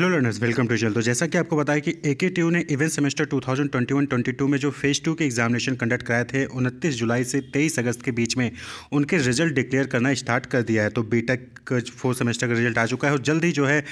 hello learners welcome to जल तो जैसा कि आपको बताया कि ए के ने इवेंट सेमेस्टर 2021-22 में जो फेज़ टू के एग्जामिनेशन कंडक्ट कराए थे 29 जुलाई से 23 अगस्त के बीच में उनके रिजल्ट डिक्लेयर करना स्टार्ट कर दिया है तो बी टेक फोर्थ सेमेस्टर का रिजल्ट आ चुका है और जल्द ही जो है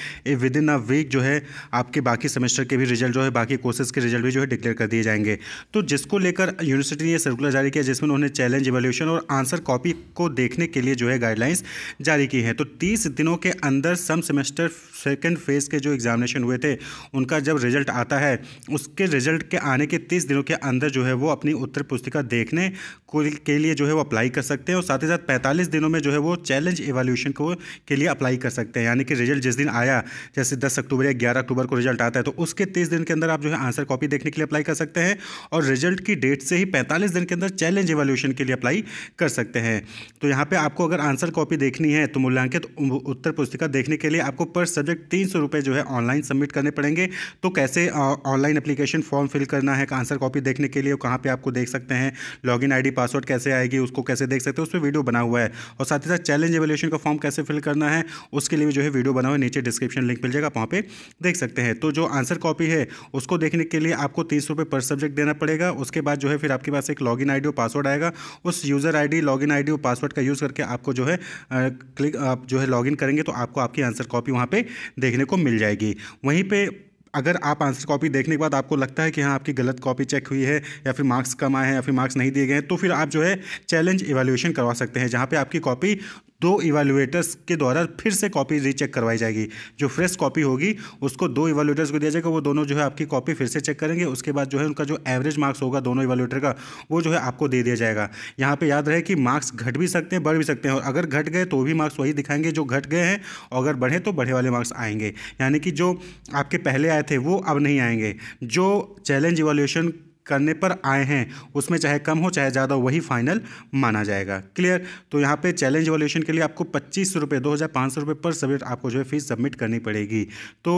विद इन अ वीक जो है आपके बाकी सेमेस्टर के भी रिजल्ट जो है बाकी कोर्सेज के रिजल्ट भी जो है डिक्लेयर कर दिए जाएंगे तो जिसको लेकर यूनिवर्सिटी ने सर्कुलर जारी किया जिसमें उन्होंने चैलेंज एवोल्यूशन और आंसर कॉपी को देखने के लिए जो है गाइडलाइंस जारी की है तो तीस दिनों के अंदर सम सेमेस्टर सेकेंड फेज़ के जो एग्जामिनेशन हुए थे उनका जब रिजल्ट आता है उसके रिजल्ट के आने के तीस दिनों के अंदर जो है वो अपनी उत्तर पुस्तिका देखने के लिए जो है वो अप्लाई कर सकते हैं और साथ ही साथ पैंतालीस दिनों में जो है वो चैलेंज एवोल्यूशन को के लिए अप्लाई कर सकते हैं यानी कि रिजल्ट जिस दिन आया जैसे दस अक्टूबर या ग्यारह अक्टूबर को रिजल्ट आता है तो उसके तीस दिन के अंदर आप जो है आंसर कॉपी देखने के लिए अप्लाई कर सकते हैं और रिजल्ट की डेट से ही पैंतालीस दिन के अंदर चैलेंज एवोल्यूशन के लिए अप्लाई कर सकते हैं तो यहाँ पर आपको अगर आंसर कॉपी देखनी है तो मूल्यांकित उत्तर पुस्तिका देखने के लिए आपको पर सब्जेक्ट तीन सौ रुपये जो है ऑनलाइन सबमिट करने पड़ेंगे तो कैसे ऑनलाइन एप्लीकेशन फॉर्म फिल करना है आंसर कॉपी देखने के लिए कहाँ पर आपको देख सकते हैं लॉगिन इन पासवर्ड कैसे आएगी उसको कैसे देख सकते हैं उस पर वीडियो बना हुआ है और साथ ही साथ चैलेंज एवोल्यूशन का फॉर्म कैसे फिल करना है उसके लिए जो है वीडियो बना हुआ है नीचे डिस्क्रिप्शन लिंक मिल जाएगा वहाँ पर देख सकते हैं तो जो आंसर कॉपी है उसको देखने के लिए आपको तीस रुपये पर सब्जेक्ट देना पड़ेगा उसके बाद जो है फिर आपके पास एक लॉग इन और पासवर्ड आएगा उस यूज़र आईडी लॉगिन आईडी और पासवर्ड का यूज़ करके आपको जो है क्लिक आप जो है लॉग करेंगे तो आपको आपकी आंसर कॉपी वहाँ पे देखने को मिल जाएगी जाएगी वहीं पर अगर आप आंसर कॉपी देखने के बाद आपको लगता है कि हाँ आपकी गलत कॉपी चेक हुई है या फिर मार्क्स कम आए हैं या फिर मार्क्स नहीं दिए गए तो फिर आप जो है चैलेंज इवेल्यूशन करवा सकते हैं जहाँ पे आपकी कॉपी दो इवेलुएटर्स के द्वारा फिर से कॉपी रीचेक करवाई जाएगी जो फ्रेश कॉपी होगी उसको दो इवेलुएटर्स को दिया जाएगा वो दोनों जो है आपकी कॉपी फिर से चेक करेंगे उसके बाद जो है उनका जो एवरेज मार्क्स होगा दोनों इवेलुएटर का वो जो है आपको दे दिया जाएगा यहाँ पर याद रहे कि मार्क्स घट भी सकते हैं बढ़ भी सकते हैं और अगर घट गए तो भी मार्क्स वही दिखाएंगे जो घट गए हैं और अगर बढ़े तो बढ़े वाले मार्क्स आएंगे यानी कि जो आपके पहले आए थे वो अब नहीं आएंगे जो चैलेंज इवेल्यूशन करने पर आए हैं उसमें चाहे कम हो चाहे ज़्यादा वही फाइनल माना जाएगा क्लियर तो यहाँ पे चैलेंज वॉल्यूशन के लिए आपको पच्चीस रुपये दो हज़ार पाँच सौ रुपये पर सब्जेक्ट आपको जो है फीस सबमिट करनी पड़ेगी तो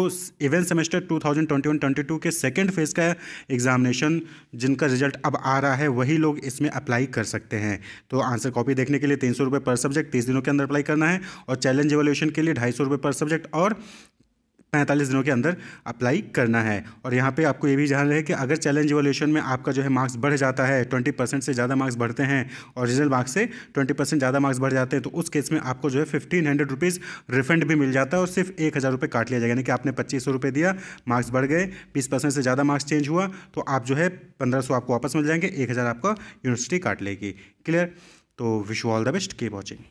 even semester two thousand twenty one twenty two के सेकेंड फेज़ का एग्जामिनेशन जिनका रिजल्ट अब आ रहा है वही लोग इसमें अप्लाई कर सकते हैं तो आंसर कॉपी देखने के लिए तीन सौ रुपये पर सब्जेक्ट तीस दिनों के अंदर अप्लाई करना है और चैलेंज एवोल्यूशन के लिए ढाई सौ रुपये पर सब्जेक्ट और पैंतालीस दिनों के अंदर अप्लाई करना है और यहाँ पे आपको ये भी जान रहे कि अगर चैलेंज इवोल्यूशन में आपका जो है मार्क्स बढ़ जाता है ट्वेंटी परसेंट से ज़्यादा मार्क्स बढ़ते हैं ओरिजिनल मार्क्स से ट्वेंटी परसेंट ज़्यादा मार्क्स बढ़ जाते हैं तो उस केस में आपको जो है फिफ्टीन हंड्रेड रुपीज़ रिफंड भी मिल जाता है और सिर्फ एक हज़ार रुपये काट लिया जाएगा यानी कि आपने पच्चीस सौ रुपये दिया मार्क्स बढ़ गए बीस परसेंट से ज़्यादा मार्क्स चेंज हुआ तो आप जो है पंद्रह सौ आपको वापस मिल जाएंगे एक हज़ार आपका यूनिवर्सिटी काट लेगी क्लियर तो wish you all the best keep watching